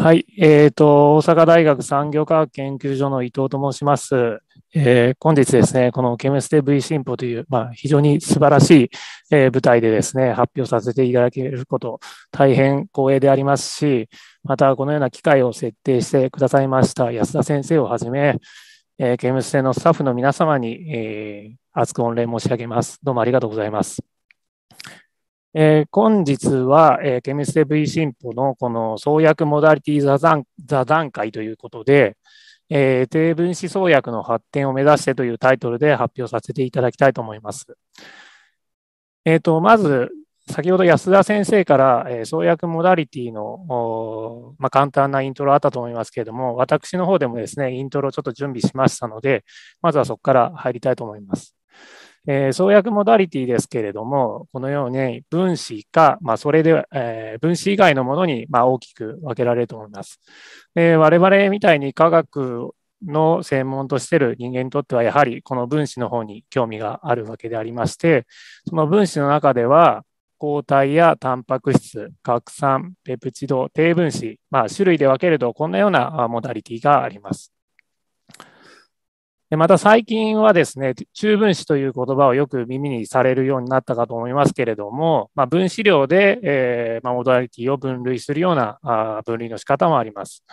はい。えっ、ー、と、大阪大学産業科学研究所の伊藤と申します。えー、本日ですね、このケムステ V 進歩という、まあ、非常に素晴らしい、えー、舞台でですね、発表させていただけること、大変光栄でありますし、またこのような機会を設定してくださいました安田先生をはじめ、えー、ケムステのスタッフの皆様に、えー、厚く御礼申し上げます。どうもありがとうございます。えー、本日は、えー、ケミステ V 進歩のこの創薬モダリティ座談座談会ということで、えー、低分子創薬の発展を目指してというタイトルで発表させていただきたいと思います。えーと、とまず、先ほど安田先生から、えー、創薬モダリティの、まあ、簡単なイントロあったと思いますけれども、私の方でもですね、イントロをちょっと準備しましたので、まずはそこから入りたいと思います。えー、創薬モダリティですけれども、このように分子か、まあ、それで、えー、分子以外のものに、まあ、大きく分けられると思います。で我々みたいに科学の専門としてる人間にとっては、やはりこの分子の方に興味があるわけでありまして、その分子の中では、抗体やタンパク質、核酸、ペプチド、低分子、まあ、種類で分けるとこんなようなモダリティがあります。でまた最近はですね、中分子という言葉をよく耳にされるようになったかと思いますけれども、まあ、分子量で、えー、まあ、モダリティを分類するようなあ分類の仕方もあります。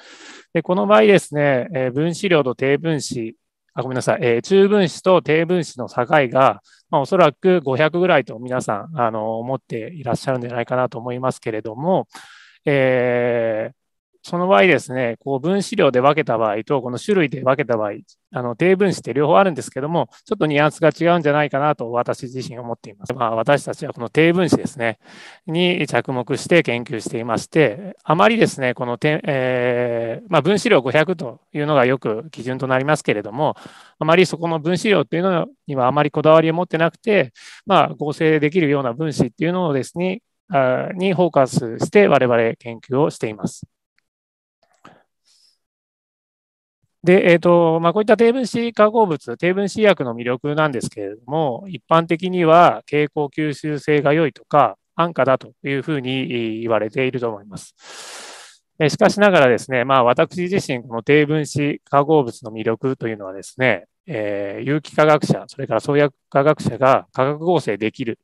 でこの場合ですね、えー、分子量と低分子、あごめんなさい、えー、中分子と低分子の境が、まあ、おそらく500ぐらいと皆さんあの思っていらっしゃるんじゃないかなと思いますけれども、えーその場合ですね、こう分子量で分けた場合と、この種類で分けた場合、あの低分子って両方あるんですけども、ちょっとニュアンスが違うんじゃないかなと私自身思っています。まあ、私たちはこの低分子ですね、に着目して研究していまして、あまりですね、このて、えー、まあ、分子量500というのがよく基準となりますけれども、あまりそこの分子量っていうのにはあまりこだわりを持ってなくて、まあ、合成できるような分子っていうのをですね、にフォーカスして我々研究をしています。で、えっ、ー、と、まあ、こういった低分子化合物、低分子薬の魅力なんですけれども、一般的には経口吸収性が良いとか、安価だというふうに言われていると思います。しかしながらですね、まあ、私自身、この低分子化合物の魅力というのはですね、えー、有機化学者、それから創薬化学者が化学合成できる、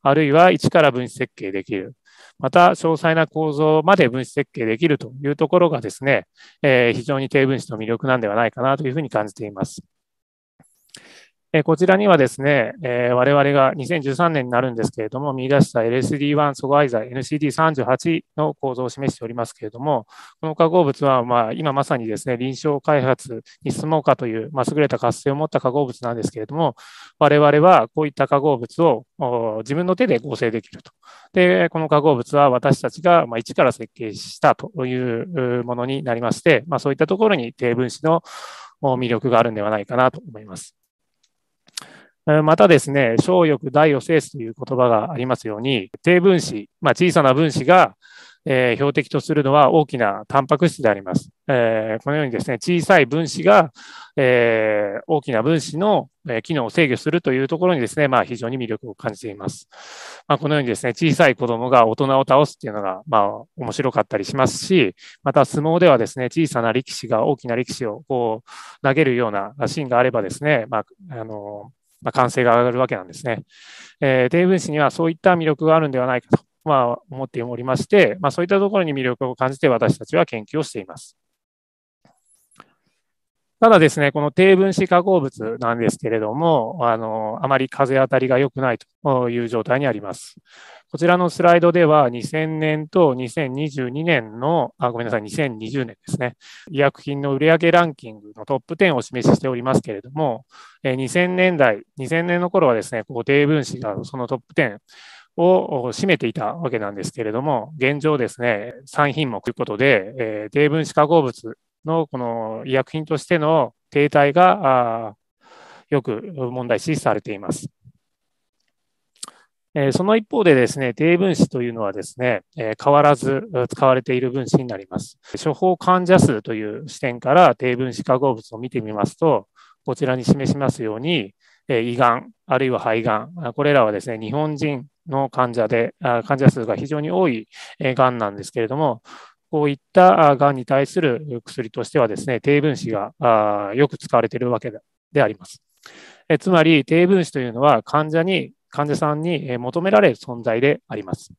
あるいは一から分子設計できる、また詳細な構造まで分子設計できるというところがですね、えー、非常に低分子の魅力なんではないかなというふうに感じています。えこちらにはですね、え我々が2013年になるんですけれども、見出した LSD1 阻害剤 NCD38 の構造を示しておりますけれども、この化合物は、ま今まさにですね、臨床開発に進もうかという、ま優れた活性を持った化合物なんですけれども、我々はこういった化合物を自分の手で合成できると。で、この化合物は私たちが一から設計したというものになりまして、まそういったところに低分子の魅力があるんではないかなと思います。またですね、小欲大を制すという言葉がありますように、低分子、まあ、小さな分子が、えー、標的とするのは大きなタンパク質であります。えー、このようにですね、小さい分子が、えー、大きな分子の機能を制御するというところにですね、まあ、非常に魅力を感じています。まあ、このようにですね、小さい子供が大人を倒すっていうのが、まあ、面白かったりしますし、また相撲ではですね、小さな力士が大きな力士をこう投げるようなシーンがあればですね、まあ、あのまあ、完成が上がるわけなんですね。えー、低分子にはそういった魅力があるんではないかと、まあ、思っておりまして、まあ、そういったところに魅力を感じて私たちは研究をしています。ただですね、この低分子化合物なんですけれども、あの、あまり風当たりが良くないという状態にあります。こちらのスライドでは、2000年と2022年の、あ、ごめんなさい、2020年ですね、医薬品の売上ランキングのトップ10をお示ししておりますけれども、2000年代、2000年の頃はですね、こ低分子がそのトップ10、を占めていたわけなんですけれども、現状ですね、3品目ということで、えー、低分子化合物のこの医薬品としての停滞がよく問題視されています。その一方でですね、低分子というのはですね、変わらず使われている分子になります。処方患者数という視点から低分子化合物を見てみますと、こちらに示しますように、胃がん、あるいは肺がん、これらはですね、日本人の患者で、患者数が非常に多いがんなんですけれども、こういったがんに対する薬としてはですね、低分子がよく使われているわけであります。えつまり、低分子というのは患者に、患者さんに求められる存在であります。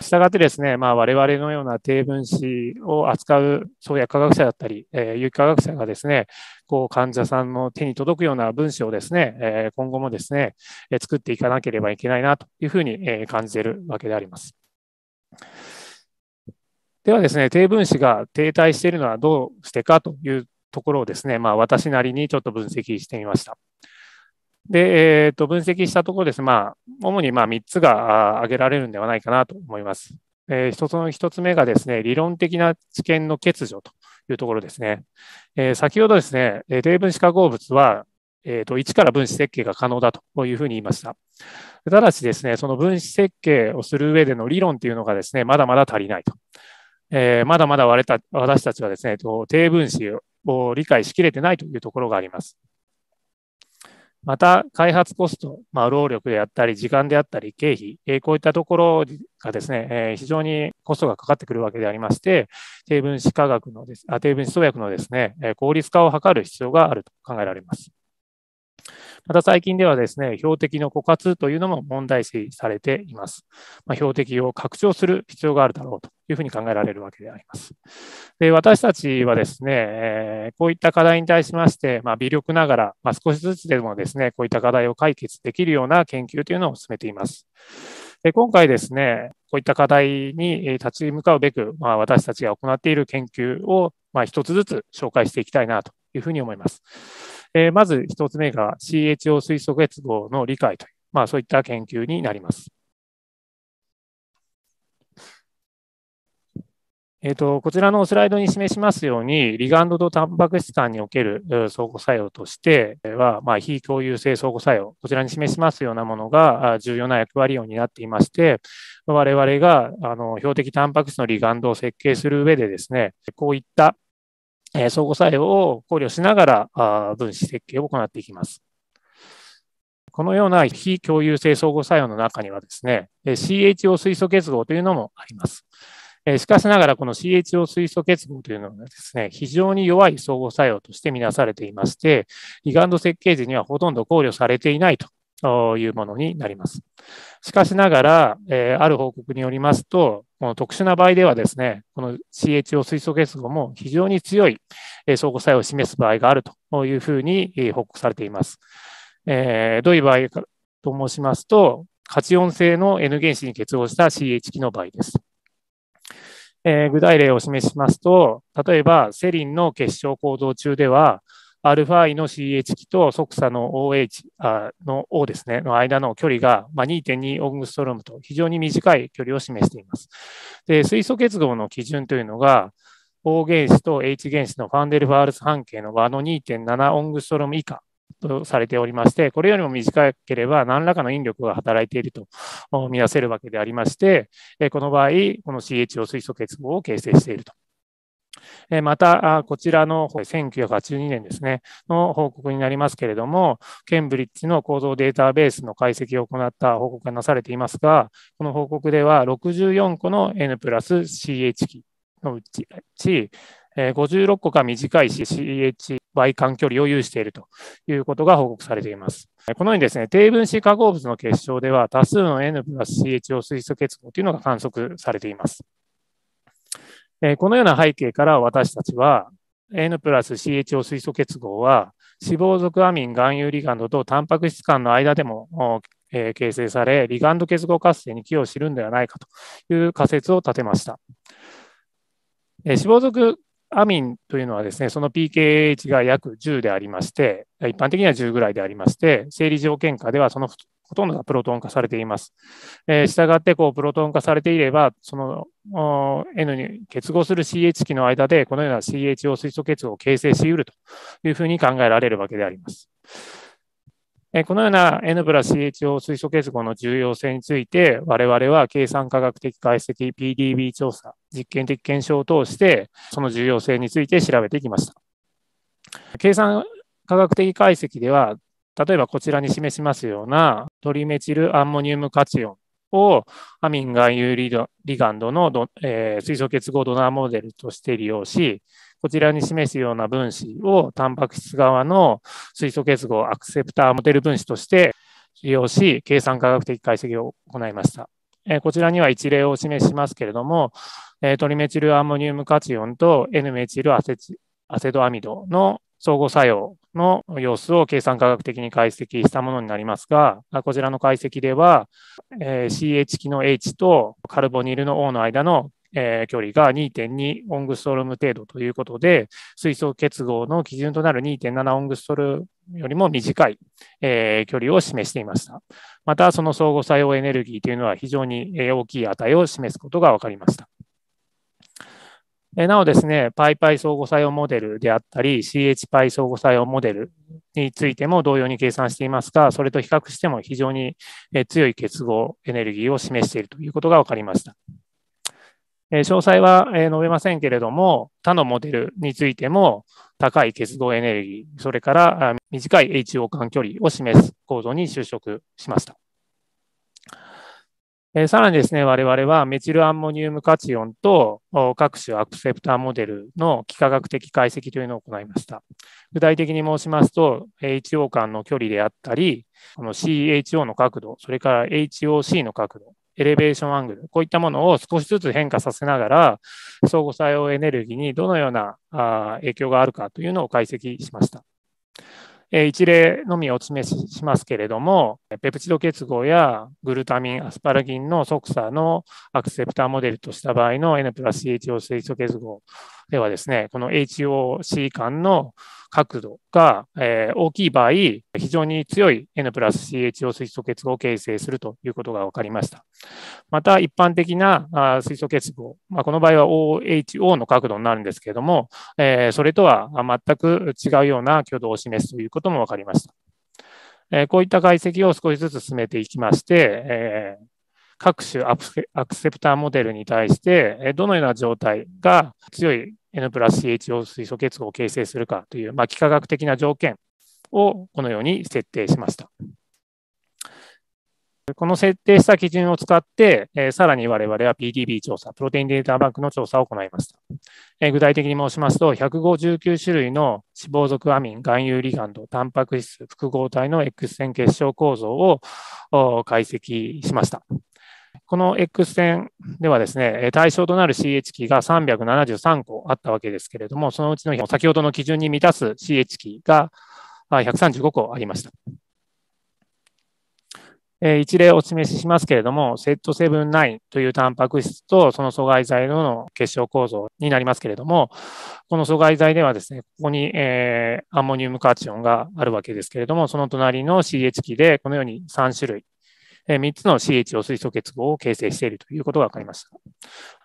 したがってですね、まあ、我々のような低分子を扱う創薬科学者だったり、えー、有機化学者がですね、こう患者さんの手に届くような分子をですね、え今後もですね、え作っていかなければいけないなというふうに、え感じているわけであります。ではですね、低分子が停滞しているのはどうしてかというところをですね、まあ、私なりにちょっと分析してみました。で、えー、と分析したところです、まあ、主にま3つが挙げられるんではないかなと思います。えー、1つのつ目がですね、理論的な知見の欠如というところですね。えー、先ほどですね、低分子化合物は、えー、と1から分子設計が可能だというふうに言いました。ただしですね、その分子設計をする上での理論というのがですね、まだまだ足りないと。えー、まだまだ割れた私たちはですね、低分子を理解しきれてないというところがあります。また、開発コスト、まあ、労力であったり、時間であったり、経費、えこういったところがですね、え非常にコストがかかってくるわけでありまして、低分子科学のです、低分子創薬のですね、効率化を図る必要があると考えられます。また最近ではですね、標的の枯渇というのも問題視されています。まあ、標的を拡張する必要があるだろうというふうに考えられるわけであります。で私たちはですね、えー、こういった課題に対しまして、まあ、微力ながら、まあ、少しずつでもですね、こういった課題を解決できるような研究というのを進めています。で今回ですね、こういった課題に立ち向かうべく、まあ、私たちが行っている研究を、まあ、一つずつ紹介していきたいなというふうに思います。えー、まず一つ目が CHO 水素結合の理解という、まあ、そういった研究になります。えーと、とこちらのスライドに示しますように、リガンドとタンパク質間における相互作用としては、まあ、非共有性相互作用、こちらに示しますようなものが重要な役割を担っていまして、我々があの標的タンパク質のリガンドを設計する上でですね、こういったえ相互作用を考慮しながらあ分子設計を行っていきます。このような非共有性相互作用の中にはですね、CHO 水素結合というのもあります。しかしながら、この CHO 水素結合というのはですね、非常に弱い相互作用としてみなされていまして、リガンド設計時にはほとんど考慮されていないというものになります。しかしながら、ある報告によりますと、この特殊な場合ではですね、この CHO 水素結合も非常に強い相互作用を示す場合があるというふうに報告されています。えー、どういう場合かと申しますと、カチオン性の N 原子に結合した CH 期の場合です。えー、具体例を示しますと、例えばセリンの結晶構造中では、α イの CH 基と即座の OH の O ですね、の間の距離が2.2オングストロームと非常に短い距離を示しています。で、水素結合の基準というのが、O 原子と H 原子のファンデルファールス半径の和の2.7オングストローム以下とされておりまして、これよりも短ければ何らかの引力が働いていると見なせるわけでありまして、この場合、この CH を水素結合を形成しているとまた、こちらの1982年ですね、の報告になりますけれども、ケンブリッジの構造データベースの解析を行った報告がなされていますが、この報告では64個の N プラス CH 期のうち、56個が短い CH 倍間距離を有しているということが報告されています。このようにですね、低分子化合物の結晶では多数の N プラス CH を水素結合というのが観測されています。えこのような背景から私たちは N プラス CHO 水素結合は脂肪属アミン含有リガンドとタンパク質間の間でもえ形成され、リガンド結合活性に寄与するんではないかという仮説を立てました。え脂肪属アミンというのはですね、その pKH が約10でありまして、一般的には10ぐらいでありまして、生理条件下ではそのほとんどがプロトン化されています。えー、したがってこう、プロトン化されていれば、その N に結合する CH 期の間で、このような CHO 水素結合を形成しうるというふうに考えられるわけであります。このような N プラス CHO 水素結合の重要性について、我々は計算科学的解析 PDB 調査、実験的検証を通して、その重要性について調べてきました。計算科学的解析では、例えばこちらに示しますようなトリメチルアンモニウムカチオンをアミン含有リガンドのえー、水素結合ドナーモデルとして利用し、こちらに示すような分子をタンパク質側の水素結合アクセプターモデル分子として利用し、計算科学的解析を行いました。えー、こちらには一例を示しますけれども、えー、トリメチルアンモニウムカチオンと N メチルアセチアセドアミドの相互作用の様子を計算科学的に解析したものになりますが、こちらの解析では、え CH 期の H とカルボニルの O の間のえー、距離が2.2オングストローム程度ということで、水素結合の基準となる2.7オングストロムよりも短い、えー、距離を示していました。また、その相互作用エネルギーというのは非常に大きい値を示すことが分かりました。えなおですね、PyPy 相互作用モデルであったり、CHPy 相互作用モデルについても同様に計算していますが、それと比較しても非常に強い結合エネルギーを示しているということが分かりました。詳細は述べませんけれども、他のモデルについても高い結合エネルギー、それから短い HO 間距離を示す構造に就職しました。えー、さらにですね、我々はメチルアンモニウムカチオンと各種アクセプターモデルの幾何学的解析というのを行いました。具体的に申しますと、HO 間の距離であったり、この CHO の角度、それから HOC の角度、エレベーションアングル、こういったものを少しずつ変化させながら、相互作用エネルギーにどのような影響があるかというのを解析しました。一例のみお示ししますけれども、ペプチド結合やグルタミン、アスパラギンの即座のアクセプターモデルとした場合の N プラス CH 陽水素結合ではですね、この HOC 間の角度が、えー、大きい場合、非常に強い N プラス CHO 水素結合を形成するということが分かりました。また、一般的なあ水素結合、まあ、この場合は OHO の角度になるんですけれども、えー、それとは全く違うような挙動を示すということも分かりました。えー、こういった解析を少しずつ進めていきまして、えー各種アクセプターモデルに対して、どのような状態が強い N プラス CHO 水素結合を形成するかという、まあ、幾何学的な条件をこのように設定しました。この設定した基準を使って、えー、さらに我々は PDB 調査、プロテインデータバンクの調査を行いました。えー、具体的に申しますと、159種類の脂肪属アミン、含有リガンド、タンパク質、複合体の X 線結晶構造を解析しました。この X 線ではですね、対象となる CH 期が373個あったわけですけれども、そのうちの先ほどの基準に満たす CH 期が135個ありました。一例お示ししますけれども、Z79 というタンパク質とその阻害剤の結晶構造になりますけれども、この阻害剤ではですね、ここに、えー、アンモニウムカーチオンがあるわけですけれども、その隣の CH 期でこのように3種類3つの CHO 水素結合を形成しているということが分かりまし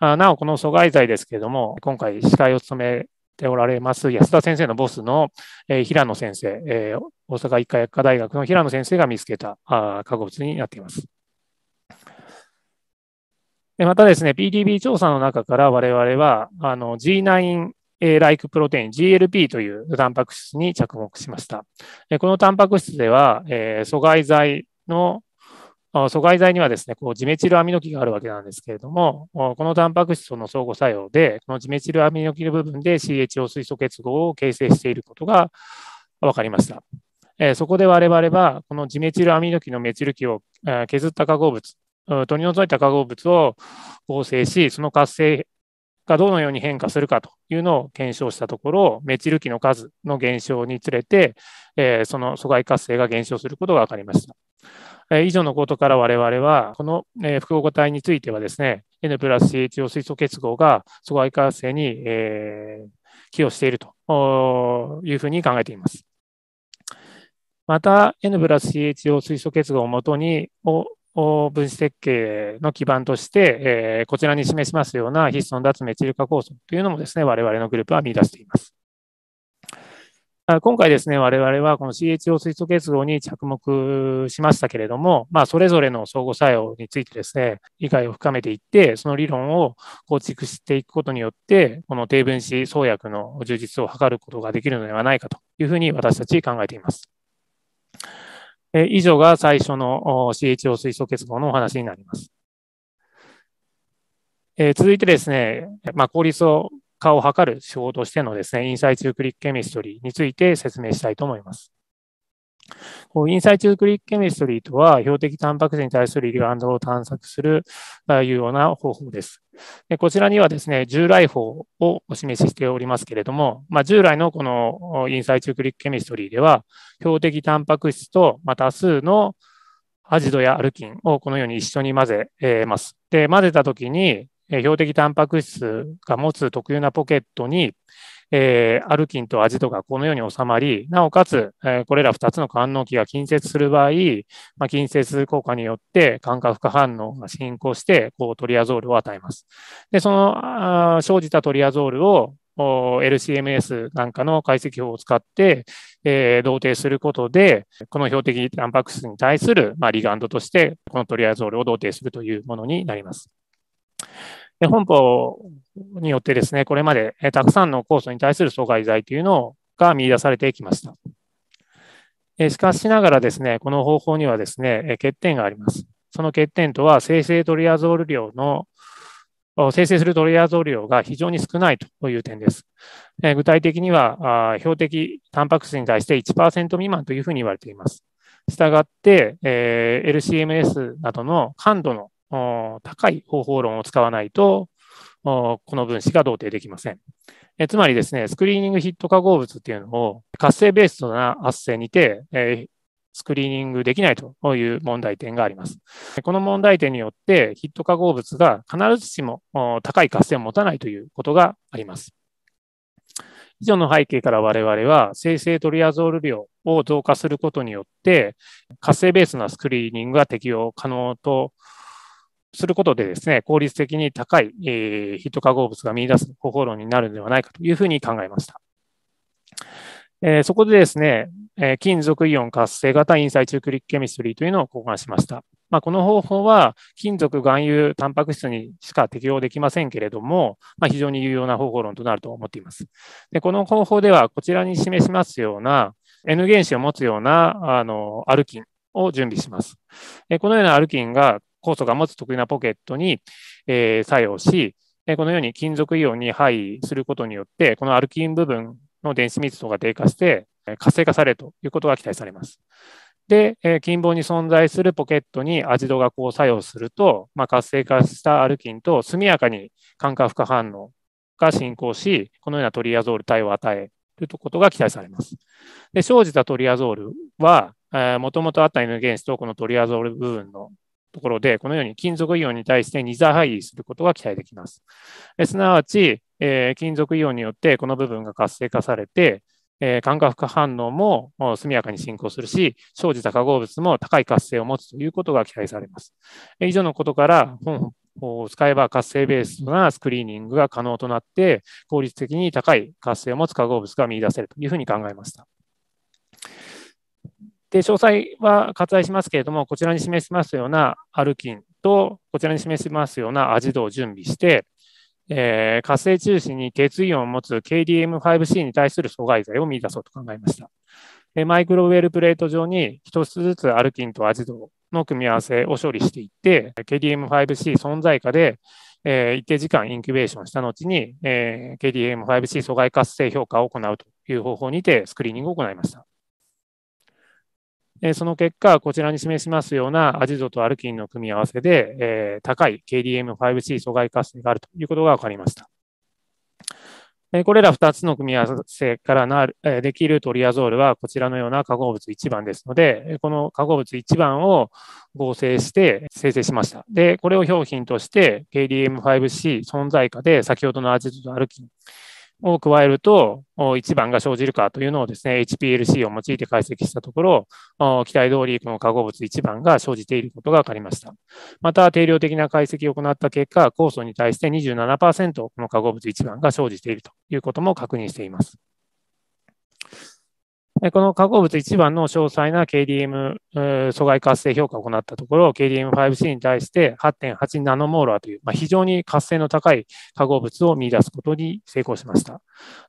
た。なお、この阻害剤ですけれども、今回司会を務めておられます安田先生のボスの平野先生、大阪医科薬科大学の平野先生が見つけた化合物になっています。またですね、PDB 調査の中から我々は、あの G9 like プロテイン GLP というタンパク質に着目しました。このタンパク質では、阻害剤の阻害剤にはですね、こうジメチルアミノキがあるわけなんですけれども、このタンパク質との相互作用で、このジメチルアミノキの部分で CHO 水素結合を形成していることが分かりました。そこで我々は、このジメチルアミノキのメチル基を、削った化合物、取り除いた化合物を合成し、その活性がどのように変化するかというのを検証したところ、メチル基の数の減少につれて、その阻害活性が減少することが分かりました。え以上のことから我々は、この、え複合個体についてはですね、N プラス CHO 水素結合が阻害活性に、え寄与しているというふうに考えています。また、N プラス CHO 水素結合をもとに、分子設計の基盤として、えこちらに示しますようなヒストン脱メチル化酵素というのもですね、我々のグループは見出しています。今回ですね、我々はこの CHO 水素結合に着目しましたけれども、まあ、それぞれの相互作用についてですね、理解を深めていって、その理論を構築していくことによって、この低分子創薬の充実を図ることができるのではないかというふうに私たち考えています。え以上が最初の CHO 水素結合のお話になります。え続いてですね、まあ、効率を化を図る手法としてのですね、インサイツクリックケミストリーについて説明したいと思います。インサイツクリックケミストリーとは、標的タンパク質に対するリガンドを探索するいうような方法です。でこちらにはですね、従来法をお示ししておりますけれども、まあ、従来のこのインサイツクリックケミストリーでは、標的タンパク質と多数のアジドやアルキンをこのように一緒に混ぜます。で、混ぜたときに、標的タンパク質が持つ特有なポケットに、えー、アルキンとアジトがこのように収まり、なおかつ、えー、これら2つの官能器が近接する場合、まあ、近接効果によって感化副反応が進行して、こうトリアゾールを与えます。で、そのあ生じたトリアゾールを LCMS なんかの解析法を使って、えー、同定することで、この標的タンパク質に対する、まあ、リガンドとして、このトリアゾールを同定するというものになります。で本法によってですね、これまでたくさんの酵素に対する阻害剤というのが見出されてきました。しかしながらですね、この方法にはですね、欠点があります。その欠点とは、生成トリアゾール量の、生成するトリアゾール量が非常に少ないという点です。具体的には、標的タンパク質に対して1%未満というふうに言われています。したがって、え LCMS などの感度の高い方法論を使わないと、この分子が同定できません。えつまりですね、スクリーニングヒット化合物っていうのを活性ベースとな圧性にて、えースクリーニングできないという問題点があります。この問題点によってヒット化合物が必ずしも高い活性を持たないということがあります。以上の背景から我々は生成トリアゾール量を増加することによって活性ベースのスクリーニングが適用可能とすることでですね、効率的に高い、えー、ヒット化合物が見出す方法論になるのではないかというふうに考えました。えー、そこでですね、えー、金属イオン活性型インサイチュークリックケミストリーというのを考案しました。まあ、この方法は金属含有タンパク質にしか適用できませんけれども、まあ、非常に有用な方法論となると思っています。でこの方法ではこちらに示しますような N 原子を持つようなあのアルキンを準備します。このようなアルキンが酵素が持つ得意なポケットに、え作用し、このように金属イオンに配位することによって、このアルキン部分の電子密度が低下して、活性化されるということが期待されます。で、近傍に存在するポケットにアジドがこう作用すると、まあ、活性化したアルキンと速やかに感化負荷反応が進行し、このようなトリアゾール体を与えることが期待されます。で、生じたトリアゾールは、もともとあった N 原子とこのトリアゾール部分のところで、このように金属イオンに対して二座配位することが期待できます。すなわち、えー、金属イオンによってこの部分が活性化されて、えー、感覚化反応も速やかに進行するし、生じた化合物も高い活性を持つということが期待されます。以上のことから、本を使えば活性ベースなスクリーニングが可能となって、効率的に高い活性を持つ化合物が見出せるというふうに考えました。で、詳細は割愛しますけれども、こちらに示しますようなアルキンと、こちらに示しますようなアジドを準備して、えー、活性中心に鉄イオンを持つ KDM5C に対する阻害剤を見出そうと考えました。マイクロウェルプレート上に1つずつアルキンとアジドの組み合わせを処理していって、KDM5C 存在下で、えー、一定時間インキュベーションした後に、えー、KDM5C 阻害活性評価を行うという方法にてスクリーニングを行いました。えその結果、こちらに示しますようなアジゾとアルキンの組み合わせで、え高い KDM5C 阻害活性があるということが分かりました。えこれら2つの組み合わせからなる、えできるトリアゾールはこちらのような化合物1番ですので、この化合物1番を合成して生成しました。で、これを標品として KDM5C 存在下で先ほどのアジゾとアルキンを加えると、1番が生じるかというのをですね、HPLC を用いて解析したところ、期待通りこの化合物1番が生じていることが分かりました。また、定量的な解析を行った結果、酵素に対して27%この化合物1番が生じているということも確認しています。この化合物1番の詳細な KDM 阻害活性評価を行ったところ、KDM5C に対して8.8ナノモーラーという、まあ、非常に活性の高い化合物を見出すことに成功しました。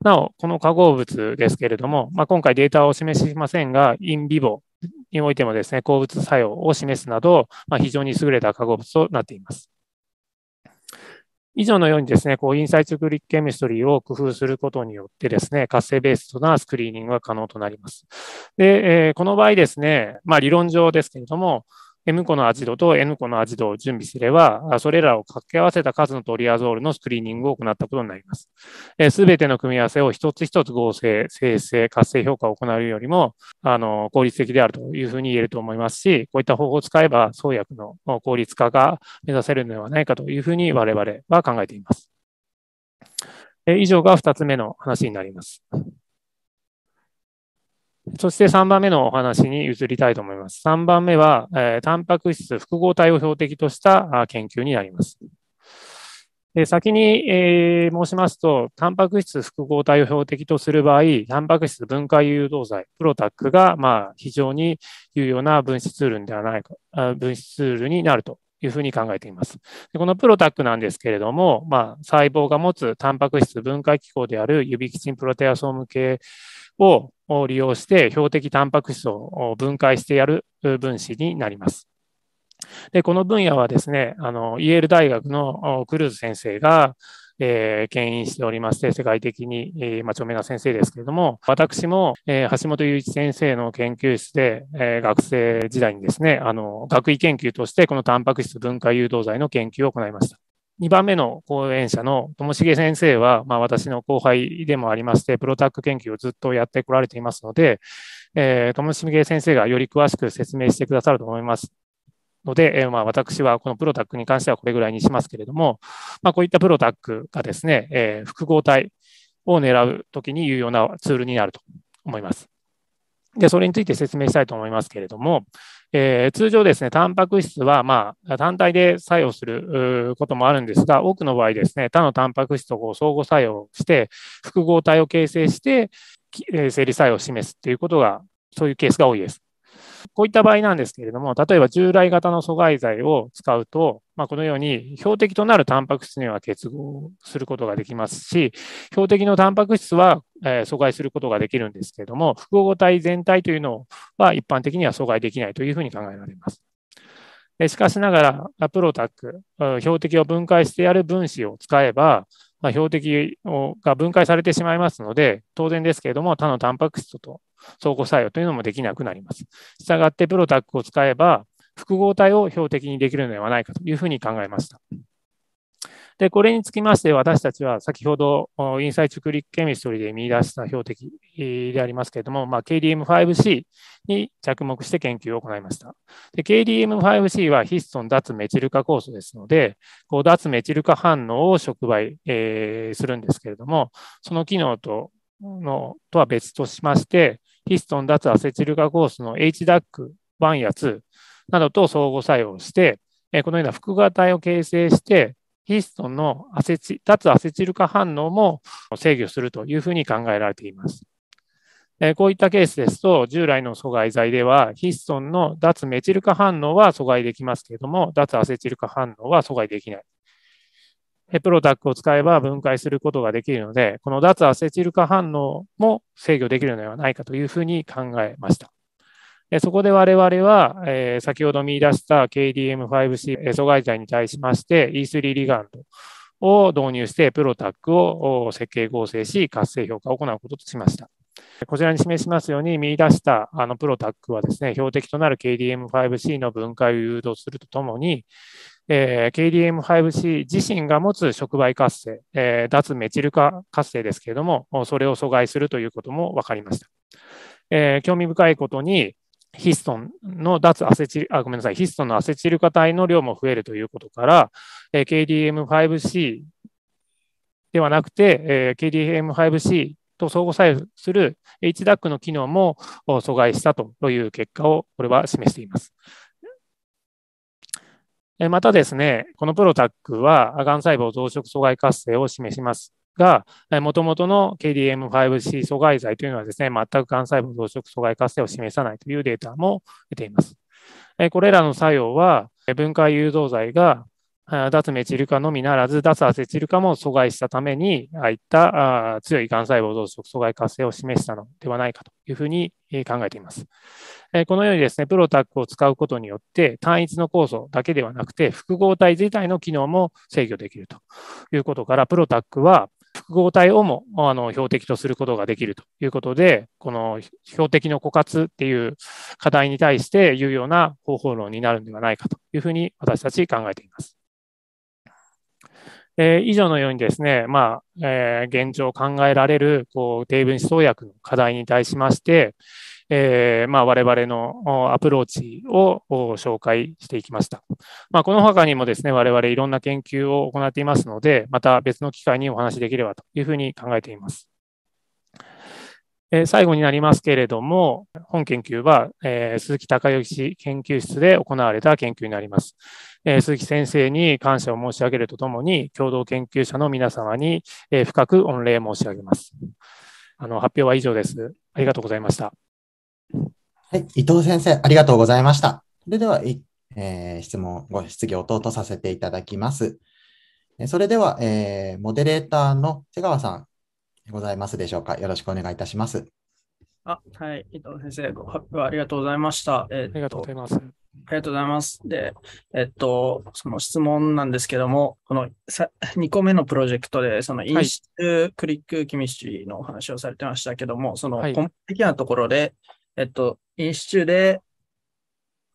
なお、この化合物ですけれども、まあ、今回データをお示ししませんが、インビボにおいてもですね、鉱物作用を示すなど、まあ、非常に優れた化合物となっています。以上のようにですね、こうインサイトグリックケミストリーを工夫することによってですね、活性ベースとなスクリーニングが可能となります。で、えー、この場合ですね、まあ理論上ですけれども、M 個のアジドと N 個のアジドを準備すれば、それらを掛け合わせた数のトリアゾールのスクリーニングを行ったことになります。すべての組み合わせを一つ一つ合成、生成、活性評価を行うよりも、あの、効率的であるというふうに言えると思いますし、こういった方法を使えば、創薬の効率化が目指せるのではないかというふうに我々は考えています。以上が二つ目の話になります。そして3番目のお話に移りたいと思います。3番目は、えー、タンパク質複合体を標的とした研究になります。で先に、えー、申しますと、タンパク質複合体を標的とする場合、タンパク質分解誘導剤、プロタックが、まあ、非常に有用な分子ツールではないか、分子ツールになるというふうに考えています。でこのプロタックなんですけれども、まあ、細胞が持つタンパク質分解機構である指キチンプロテアソーム系を利用して標的タンパク質を分解してやる分子になります。でこの分野はですねあの、イェール大学のクルーズ先生が、えー、牽引しておりまして、世界的に、えー、まあ、著名な先生ですけれども、私も、えー、橋本雄一先生の研究室で、えー、学生時代にですね、あの、学位研究として、このタンパク質分解誘導剤の研究を行いました。2番目の講演者のともしげ先生は、まあ、私の後輩でもありまして、プロタック研究をずっとやってこられていますので、ともしげ先生がより詳しく説明してくださると思いますので、えー、まあ、私はこのプロタックに関してはこれぐらいにしますけれども、まあ、こういったプロタックがですね、えー、複合体を狙うときに有用なツールになると思います。で、それについて説明したいと思いますけれども、えー、通常ですね、タンパク質は、まあ、単体で作用することもあるんですが、多くの場合ですね、他のタンパク質とこう相互作用して、複合体を形成して、生理作用を示すということが、そういうケースが多いです。こういった場合なんですけれども、例えば従来型の阻害剤を使うと、まあ、このように標的となるタンパク質には結合することができますし、標的のタンパク質は、え阻害することができるんですけれども、複合体全体というのは一般的には阻害できないというふうに考えられます。しかしながら、プロタック、標的を分解してやる分子を使えば、まあ、標的をが分解されてしまいますので、当然ですけれども、他のタンパク質と相互作用というのもできなくなります。したがって、プロタックを使えば、複合体を標的にできるのではないかというふうに考えました。で、これにつきまして、私たちは先ほど、インサイチクリックケミストリーで見出した標的でありますけれども、まあ、KDM5C に着目して研究を行いました。KDM5C はヒストン脱メチル化酵素ですので、こう脱メチル化反応を触媒、えー、するんですけれども、その機能とのとは別としまして、ヒストン脱アセチル化酵素の HDAC1 や2などと相互作用して、このような複合体を形成して、ヒーストンのアセチ脱アセチル化反応も制御するというふうに考えられています。こういったケースですと、従来の阻害剤では、ヒストンの脱メチル化反応は阻害できますけれども、脱アセチル化反応は阻害できない。プロタックを使えば分解することができるので、この脱アセチル化反応も制御できるのではないかというふうに考えました。そこで我々は、え先ほど見出した KDM5C 阻害剤に対しまして E3 リガンドを導入してプロタックを設計合成し活性評価を行うこととしました。こちらに示しますように見出したあのプロタックはですね、標的となる KDM5C の分解を誘導するとともに、えー、KDM5C 自身が持つ触媒活性、えー、脱メチル化活性ですけれども、それを阻害するということも分かりました。えー、興味深いことに、ヒストンの脱アセチル、あ、ごめんなさい、ヒストンのアセチル化体の量も増えるということから、え KDM5C ではなくて、え KDM5C と相互作用する HDAC の機能も阻害したという結果を、これは示しています。またですね、このプロタックは、がん細胞増殖阻害活性を示します。が、もともとの KDM5C 阻害剤というのはですね、全くがん細胞増殖阻害活性を示さないというデータも出ています。これらの作用は、分解誘導剤が脱メチル化のみならず、脱アセチル化も阻害したために、ああいった強いがん細胞増殖阻害活性を示したのではないかというふうに考えています。このようにですね、プロタックを使うことによって、単一の酵素だけではなくて、複合体自体の機能も制御できるということから、プロタックは複合体をもあの標的とすることができるということで、この標的の枯渇っていう課題に対して有用な方法論になるんではないかというふうに私たち考えています。えー、以上のようにですね、まあ、えー、現状考えられる、こう、低分子創薬の課題に対しまして、えー、まあ、我々のアプローチを紹介していきました。まあ、この他にもですね、我々いろんな研究を行っていますので、また別の機会にお話しできればというふうに考えています。えー、最後になりますけれども、本研究は、えー、鈴木隆之研究室で行われた研究になります。えー、鈴木先生に感謝を申し上げるとともに、共同研究者の皆様に、え深く御礼申し上げます。あの発表は以上です。ありがとうございました。はい、伊藤先生、ありがとうございました。それでは、えー、質問、ご質疑応答とさせていただきます。それでは、えー、モデレーターの瀬川さん、ございますでしょうか。よろしくお願いいたします。あはい、伊藤先生、ご発表ありがとうございました。えー、ありがとうございます。ありがとうございます。で、えっと、その質問なんですけども、この2個目のプロジェクトで、そのインシュ、クリック・キミッシーのお話をされてましたけども、その根本的なところで、えっと、飲酒で、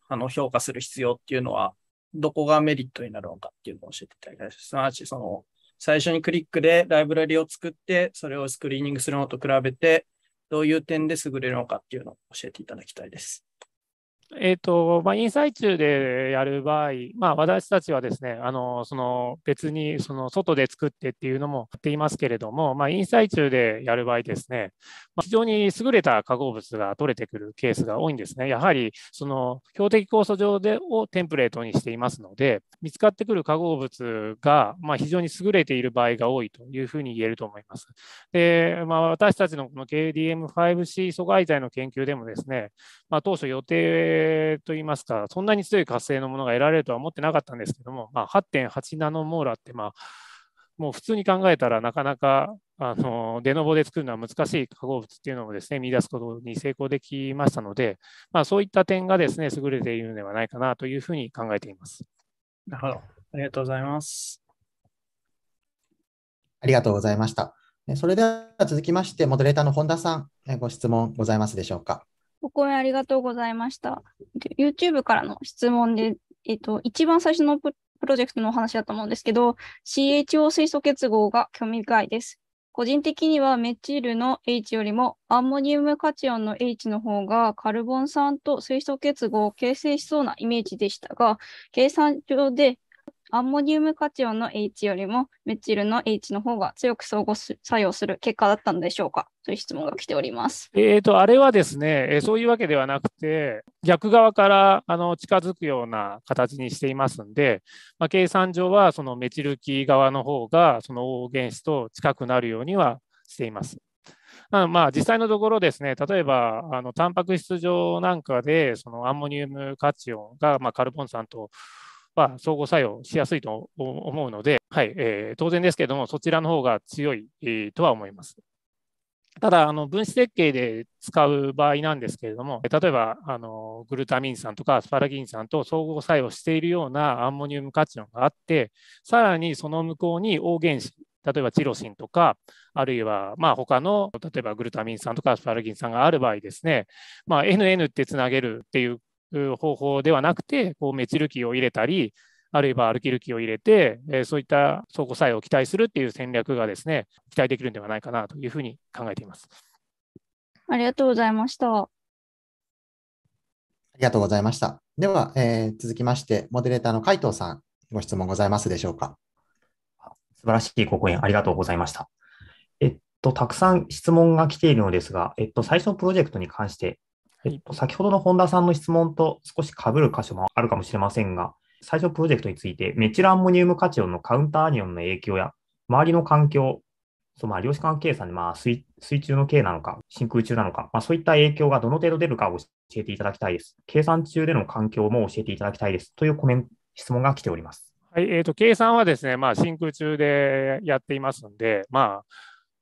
あの、評価する必要っていうのは、どこがメリットになるのかっていうのを教えていただきたいです。すなわち、その、最初にクリックでライブラリを作って、それをスクリーニングするのと比べて、どういう点で優れるのかっていうのを教えていただきたいです。えーとまあ、インサイ中でやる場合、まあ、私たちはですねあのその別にその外で作ってっていうのもやっていますけれども、まあ、インサイ中でやる場合ですね、まあ、非常に優れた化合物が取れてくるケースが多いんですね。やはりその標的酵素上でをテンプレートにしていますので見つかってくる化合物が、ま非常に優れている場合が多いというふうに言えると思います。でまあ、私たちのこの KDM5C 阻害剤の研究でもですね、ま当初予定性といいますか、そんなに強い活性のものが得られるとは思ってなかったんですけども、まあ、8.8ナノモーラって、まあ、もう普通に考えたらなかなかあのデノボで作るのは難しい化合物っていうのをですね見出すことに成功できましたので、まあ、そういった点がですね優れているのではないかなというふうに考えています。なるほど。ありがとうございます。ありがとうございました。それでは続きまして、モデレーターの本田さん、ご質問ございますでしょうか。ご講演ありがとうございました。YouTube からの質問で、えっと、一番最初のプロジェクトのお話だと思うんですけど、CHO 水素結合が興味深いです。個人的にはメチルの H よりもアンモニウムカチオンの H の方がカルボン酸と水素結合を形成しそうなイメージでしたが、計算上でアンモニウムカチオンの H よりもメチルの H の方が強く相互作用する結果だったのでしょうかという質問が来ております。えーと、あれはですね、えそういうわけではなくて、逆側からあの近づくような形にしていますんで、まあ、計算上はそのメチル基側の方がその O 原子と近くなるようにはしています。あまあ、実際のところですね、例えばあのタンパク質上なんかでそのアンモニウムカチオンが、まあ、カルボン酸とあ、相互作用しやすいと思うので、はいえー、当然ですけども、そちらの方が強い、えー、とは思います。ただ、あの分子設計で使う場合なんですけれども、例えばあのグルタミン酸とかアスパラギン酸と相互作用しているようなアンモニウムカチオンがあって、さらにその向こうに O 原子、例えばチロシンとか、あるいはまあ他の例えばグルタミン酸とかアスパラギン酸がある場合ですね、まあ、NN ってつなげるっていう方法ではなくて、こうメチル基を入れたり、あるいはアルキル基を入れて、えそういった相互作用を期待するっていう戦略がですね、期待できるんではないかなというふうに考えています。ありがとうございました。ありがとうございました。では、えー、続きまして、モデレーターの海藤さん、ご質問ございますでしょうか。素晴らしいご講演ありがとうございました。えっと、たくさん質問が来ているのですが、えっと、最初のプロジェクトに関して先ほどの本田さんの質問と少しかぶる箇所もあるかもしれませんが、最初プロジェクトについて、メチルアンモニウムカチオンのカウンターアニオンの影響や、周りの環境、そうまあ、量子学計算で、まあ水、水中の系なのか、真空中なのか、まあ、そういった影響がどの程度出るかを教えていただきたいです。計算中での環境も教えていただきたいです。というコメント、質問が来ております。はいえーと計算はですね、まあ、真空中でやっていますので、まあ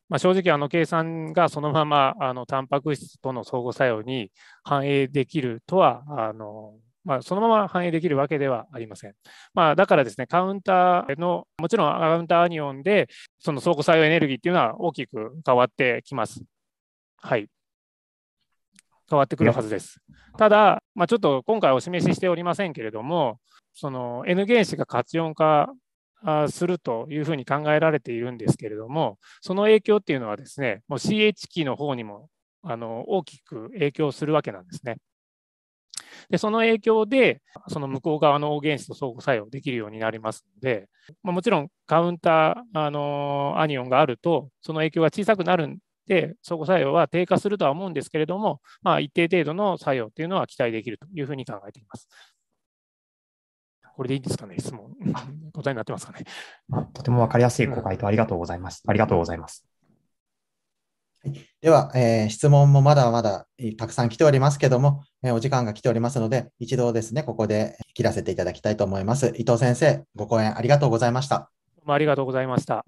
まあ、正直あの計算がそのままあのタンパク質との相互作用に反映できるとはあのまあ、そのまま反映できるわけではありません。まあ、だからですね、カウンターの、もちろんカウンターアニオンで、その相互作用エネルギーっていうのは大きく変わってきます。はい。変わってくるはずです。ただ、まあ、ちょっと今回お示ししておりませんけれども、その N 原子が活用化するというふうに考えられているんですけれども、その影響っていうのはですね、もう CH キーの方にもあの大きく影響するわけなんですね。でその影響で、その向こう側の大原子と相互作用できるようになりますので、まあ、もちろんカウンターあのアニオンがあると、その影響が小さくなるんで、相互作用は低下するとは思うんですけれども、まあ、一定程度の作用というのは期待できるというふうに考えています。これでいいですかね、質問。答えになってますかね。あとても分かりやすいご回答ありがとうございます。ありがとうございます。では、えー、質問もまだまだたくさん来ておりますけども、えー、お時間が来ておりますので、一度ですね、ここで切らせていただきたいと思います。伊藤先生、ご講演ありがとうございました。どうもありがとうございました。